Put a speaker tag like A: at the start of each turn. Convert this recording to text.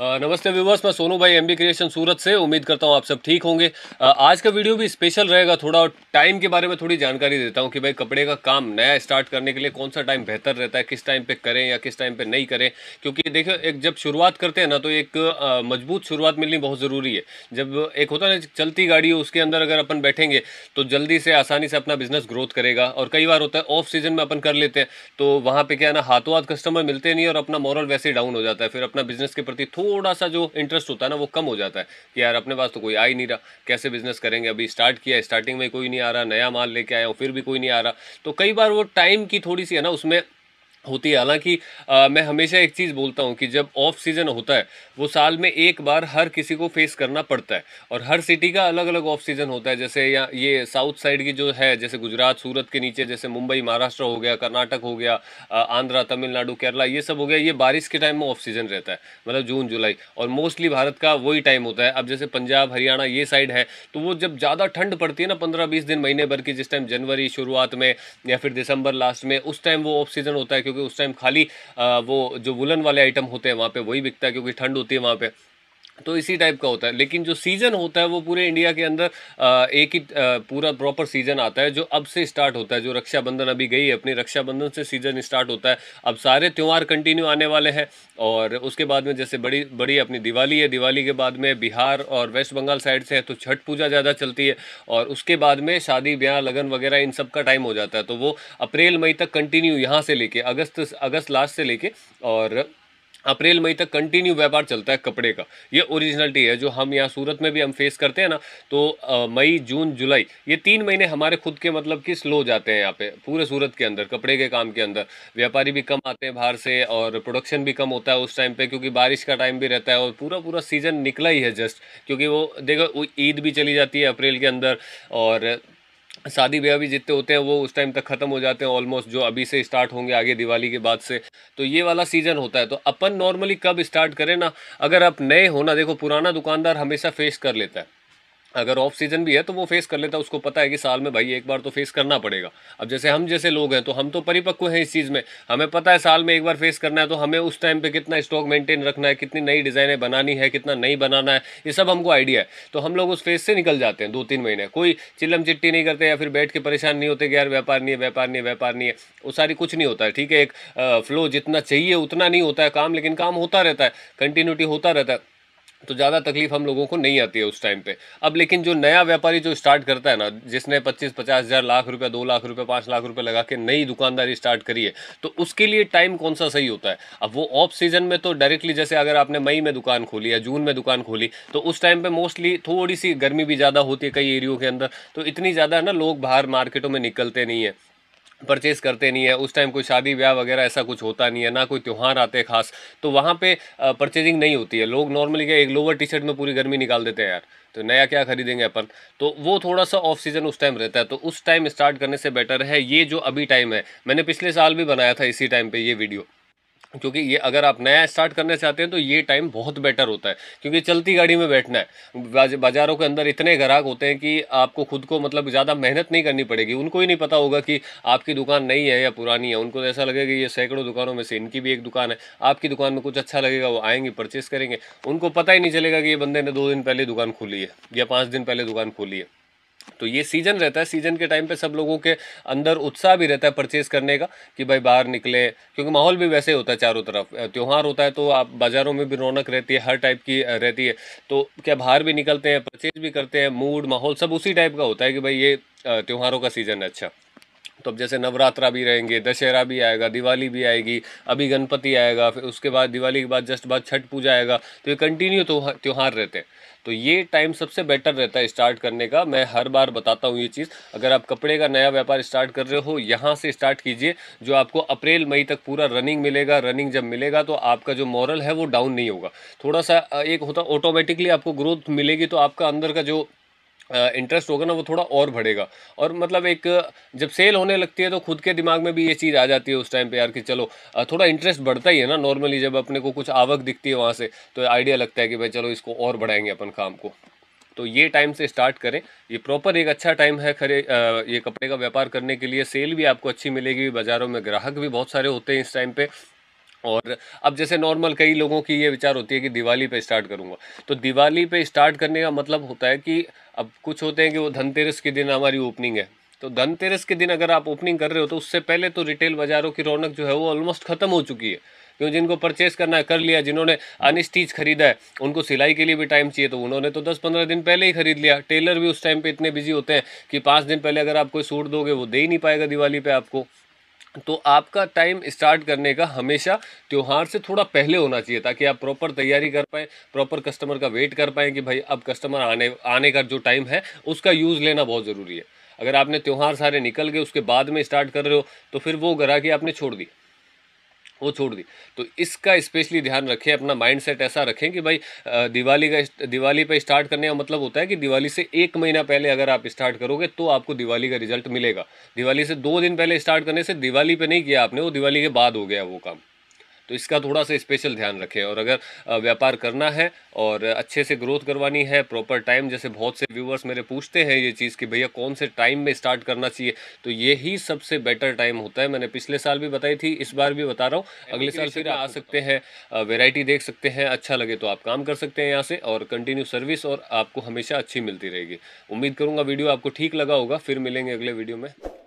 A: नमस्ते व्यूवर्स मैं सोनू भाई एम बी क्रिएशन सूरत से उम्मीद करता हूँ आप सब ठीक होंगे आज का वीडियो भी स्पेशल रहेगा थोड़ा और टाइम के बारे में थोड़ी जानकारी देता हूँ कि भाई कपड़े का काम नया स्टार्ट करने के लिए कौन सा टाइम बेहतर रहता है किस टाइम पे करें या किस टाइम पे नहीं करें क्योंकि देखिए एक जब शुरुआत करते हैं ना तो एक मजबूत शुरुआत मिलनी बहुत ज़रूरी है जब एक होता है ना चलती गाड़ी हो उसके अंदर अगर अपन बैठेंगे तो जल्दी से आसानी से अपना बिजनेस ग्रोथ करेगा और कई बार होता है ऑफ सीजन में अपन कर लेते हैं तो वहाँ पर क्या है ना हाथों हाथ कस्टमर मिलते नहीं और अपना मॉरल वैसे डाउन हो जाता है फिर अपना बिजनेस के प्रति थोड़ा थोड़ा सा जो इंटरेस्ट होता है ना वो कम हो जाता है कि यार अपने पास तो कोई आ ही नहीं रहा कैसे बिजनेस करेंगे अभी स्टार्ट किया स्टार्टिंग में कोई नहीं आ रहा नया माल लेके आया हूँ फिर भी कोई नहीं आ रहा तो कई बार वो टाइम की थोड़ी सी है ना उसमें होती है हालांकि मैं हमेशा एक चीज़ बोलता हूँ कि जब ऑफ सीज़न होता है वो साल में एक बार हर किसी को फेस करना पड़ता है और हर सिटी का अलग अलग ऑफ सीज़न होता है जैसे या ये साउथ साइड की जो है जैसे गुजरात सूरत के नीचे जैसे मुंबई महाराष्ट्र हो गया कर्नाटक हो गया आंध्रा तमिलनाडु केरला ये सब हो गया ये बारिश के टाइम में ऑफ सीज़न रहता है मतलब जून जुलाई और मोस्टली भारत का वही टाइम होता है अब जैसे पंजाब हरियाणा ये साइड है तो वो जब ज़्यादा ठंड पड़ती है ना पंद्रह बीस दिन महीने भर की जिस टाइम जनवरी शुरुआत में या फिर दिसंबर लास्ट में उस टाइम वो ऑफ सीज़न होता है क्योंकि उस टाइम खाली वो जो वुलन वाले आइटम होते हैं वहाँ पे वही बिकता है क्योंकि ठंड होती है वहाँ पे तो इसी टाइप का होता है लेकिन जो सीज़न होता है वो पूरे इंडिया के अंदर एक ही पूरा प्रॉपर सीज़न आता है जो अब से स्टार्ट होता है जो रक्षाबंधन अभी गई है अपनी रक्षाबंधन से सीज़न स्टार्ट होता है अब सारे त्यौहार कंटिन्यू आने वाले हैं और उसके बाद में जैसे बड़ी बड़ी अपनी दिवाली है दिवाली के बाद में बिहार और वेस्ट बंगाल साइड से है तो छठ पूजा ज़्यादा चलती है और उसके बाद में शादी ब्याह लगन वगैरह इन सब का टाइम हो जाता है तो वो अप्रैल मई तक कंटिन्यू यहाँ से लेके अगस्त अगस्त लास्ट से लेके और अप्रैल मई तक कंटिन्यू व्यापार चलता है कपड़े का ये ओरिजिनलिटी है जो हम यहाँ सूरत में भी हम फेस करते हैं ना तो मई जून जुलाई ये तीन महीने हमारे खुद के मतलब कि स्लो जाते हैं यहाँ पे पूरे सूरत के अंदर कपड़े के काम के अंदर व्यापारी भी कम आते हैं बाहर से और प्रोडक्शन भी कम होता है उस टाइम पर क्योंकि बारिश का टाइम भी रहता है और पूरा पूरा सीज़न निकला ही है जस्ट क्योंकि वो देखो ईद भी चली जाती है अप्रैल के अंदर और शादी ब्याह भी जितने होते हैं वो उस टाइम तक ख़त्म हो जाते हैं ऑलमोस्ट जो अभी से स्टार्ट होंगे आगे दिवाली के बाद से तो ये वाला सीज़न होता है तो अपन नॉर्मली कब स्टार्ट करें ना अगर आप नए हो ना देखो पुराना दुकानदार हमेशा फेस कर लेता है अगर ऑफ सीजन भी है तो वो फेस कर लेता है उसको पता है कि साल में भाई एक बार तो फेस करना पड़ेगा अब जैसे हम जैसे लोग हैं तो हम तो परिपक्व हैं इस चीज़ में हमें पता है साल में एक बार फेस करना है तो हमें उस टाइम पे कितना स्टॉक मेंटेन रखना है कितनी नई डिज़ाइनें बनानी है कितना नहीं बनाना है ये सब हमको आइडिया है तो हम लोग उस फेज से निकल जाते हैं दो तीन महीने कोई चिल्लम चिट्टी नहीं करते या फिर बैठ के परेशान नहीं होते कि यार व्यापार नहीं है व्यापार नहीं है व्यापार नहीं है वो सारी कुछ नहीं होता है ठीक है एक फ्लो जितना चाहिए उतना नहीं होता है काम लेकिन काम होता रहता है कंटिन्यूटी होता रहता है तो ज़्यादा तकलीफ हम लोगों को नहीं आती है उस टाइम पे अब लेकिन जो नया व्यापारी जो स्टार्ट करता है ना जिसने पच्चीस पचास हज़ार लाख रुपया दो लाख रुपया पाँच लाख रुपया लगा के नई दुकानदारी स्टार्ट करी है तो उसके लिए टाइम कौन सा सही होता है अब वो ऑफ सीजन में तो डायरेक्टली जैसे अगर आपने मई में दुकान खोली या जून में दुकान खोली तो उस टाइम पर मोस्टली थोड़ी सी गर्मी भी ज़्यादा होती है कई एरियो के अंदर तो इतनी ज़्यादा ना लोग बाहर मार्केटों में निकलते नहीं है परचेज़ करते नहीं है उस टाइम कोई शादी ब्याह वगैरह ऐसा कुछ होता नहीं है ना कोई त्यौहार आते हैं खास तो वहाँ पे परचेजिंग नहीं होती है लोग नॉर्मली क्या एक लोअर टी शर्ट में पूरी गर्मी निकाल देते हैं यार तो नया क्या खरीदेंगे अपन तो वो थोड़ा सा ऑफ सीज़न उस टाइम रहता है तो उस टाइम स्टार्ट करने से बेटर है ये जो अभी टाइम है मैंने पिछले साल भी बनाया था इसी टाइम पर ये वीडियो क्योंकि ये अगर आप नया स्टार्ट करना चाहते हैं तो ये टाइम बहुत बेटर होता है क्योंकि चलती गाड़ी में बैठना है बाज़ारों के अंदर इतने ग्राहक होते हैं कि आपको खुद को मतलब ज़्यादा मेहनत नहीं करनी पड़ेगी उनको ही नहीं पता होगा कि आपकी दुकान नई है या पुरानी है उनको तो ऐसा लगेगा कि ये सैकड़ों दुकानों में से इनकी भी एक दुकान है आपकी दुकान में कुछ अच्छा लगेगा वो आएंगे परचेस करेंगे उनको पता ही नहीं चलेगा कि ये बंदे ने दो दिन पहले दुकान खोली है या पाँच दिन पहले दुकान खोली है तो ये सीज़न रहता है सीज़न के टाइम पे सब लोगों के अंदर उत्साह भी रहता है परचेज़ करने का कि भाई बाहर निकले क्योंकि माहौल भी वैसे ही होता है चारों तरफ त्यौहार होता है तो आप बाज़ारों में भी रौनक रहती है हर टाइप की रहती है तो क्या बाहर भी निकलते हैं परचेज़ भी करते हैं मूड माहौल सब उसी टाइप का होता है कि भाई ये त्यौहारों का सीज़न है अच्छा तो अब जैसे नवरात्रा भी रहेंगे दशहरा भी आएगा दिवाली भी आएगी अभी गणपति आएगा फिर उसके बाद दिवाली के बाद जस्ट बाद छठ पूजा आएगा तो ये कंटिन्यू तो त्यौहार रहते हैं तो ये टाइम सबसे बेटर रहता है स्टार्ट करने का मैं हर बार बताता हूँ ये चीज़ अगर आप कपड़े का नया व्यापार स्टार्ट कर रहे हो यहाँ से स्टार्ट कीजिए जो आपको अप्रैल मई तक पूरा रनिंग मिलेगा रनिंग जब मिलेगा तो आपका जो मॉरल है वो डाउन नहीं होगा थोड़ा सा एक होता ऑटोमेटिकली आपको ग्रोथ मिलेगी तो आपका अंदर का जो इंटरेस्ट होगा ना वो थोड़ा और बढ़ेगा और मतलब एक जब सेल होने लगती है तो खुद के दिमाग में भी ये चीज़ आ जाती है उस टाइम पे यार कि चलो थोड़ा इंटरेस्ट बढ़ता ही है ना नॉर्मली जब अपने को कुछ आवक दिखती है वहाँ से तो आइडिया लगता है कि भाई चलो इसको और बढ़ाएंगे अपन काम को तो ये टाइम से स्टार्ट करें ये प्रॉपर एक अच्छा टाइम है खरे ये कपड़े का व्यापार करने के लिए सेल भी आपको अच्छी मिलेगी बाज़ारों में ग्राहक भी बहुत सारे होते हैं इस टाइम पे और अब जैसे नॉर्मल कई लोगों की ये विचार होती है कि दिवाली पे स्टार्ट करूँगा तो दिवाली पे स्टार्ट करने का मतलब होता है कि अब कुछ होते हैं कि वो धनतेरस के दिन हमारी ओपनिंग है तो धनतेरस के दिन अगर आप ओपनिंग कर रहे हो तो उससे पहले तो रिटेल बाज़ारों की रौनक जो है वो ऑलमोस्ट ख़त्म हो चुकी है क्यों जिनको परचेस करना है कर लिया जिन्होंने अनस्टीच खरीदा है उनको सिलाई के लिए भी टाइम चाहिए तो उन्होंने तो दस पंद्रह दिन पहले ही खरीद लिया टेलर भी उस टाइम पे इतने बिजी होते हैं कि पाँच दिन पहले अगर आप कोई सूट दोगे वो दे ही नहीं पाएगा दिवाली पे आपको तो आपका टाइम स्टार्ट करने का हमेशा त्यौहार से थोड़ा पहले होना चाहिए ताकि आप प्रॉपर तैयारी कर पाएँ प्रॉपर कस्टमर का वेट कर पाएँ कि भाई अब कस्टमर आने आने का जो टाइम है उसका यूज़ लेना बहुत ज़रूरी है अगर आपने त्यौहार सारे निकल गए उसके बाद में स्टार्ट कर रहे हो तो फिर वो ग्राहकी आपने छोड़ दी वो छोड़ दी तो इसका स्पेशली ध्यान रखें अपना माइंड सेट ऐसा रखें कि भाई दिवाली का दिवाली पे स्टार्ट करने का मतलब होता है कि दिवाली से एक महीना पहले अगर आप स्टार्ट करोगे तो आपको दिवाली का रिजल्ट मिलेगा दिवाली से दो दिन पहले स्टार्ट करने से दिवाली पे नहीं किया आपने वो दिवाली के बाद हो गया वो काम तो इसका थोड़ा सा स्पेशल ध्यान रखें और अगर व्यापार करना है और अच्छे से ग्रोथ करवानी है प्रॉपर टाइम जैसे बहुत से व्यूवर्स मेरे पूछते हैं ये चीज़ कि भैया कौन से टाइम में स्टार्ट करना चाहिए तो यही सबसे बेटर टाइम होता है मैंने पिछले साल भी बताई थी इस बार भी बता रहा हूँ अगले साल फिर आ सकते हैं वेराइटी देख सकते हैं अच्छा लगे तो आप काम कर सकते हैं यहाँ से और कंटिन्यू सर्विस और आपको हमेशा अच्छी मिलती रहेगी उम्मीद करूँगा वीडियो आपको ठीक लगा होगा फिर मिलेंगे अगले वीडियो में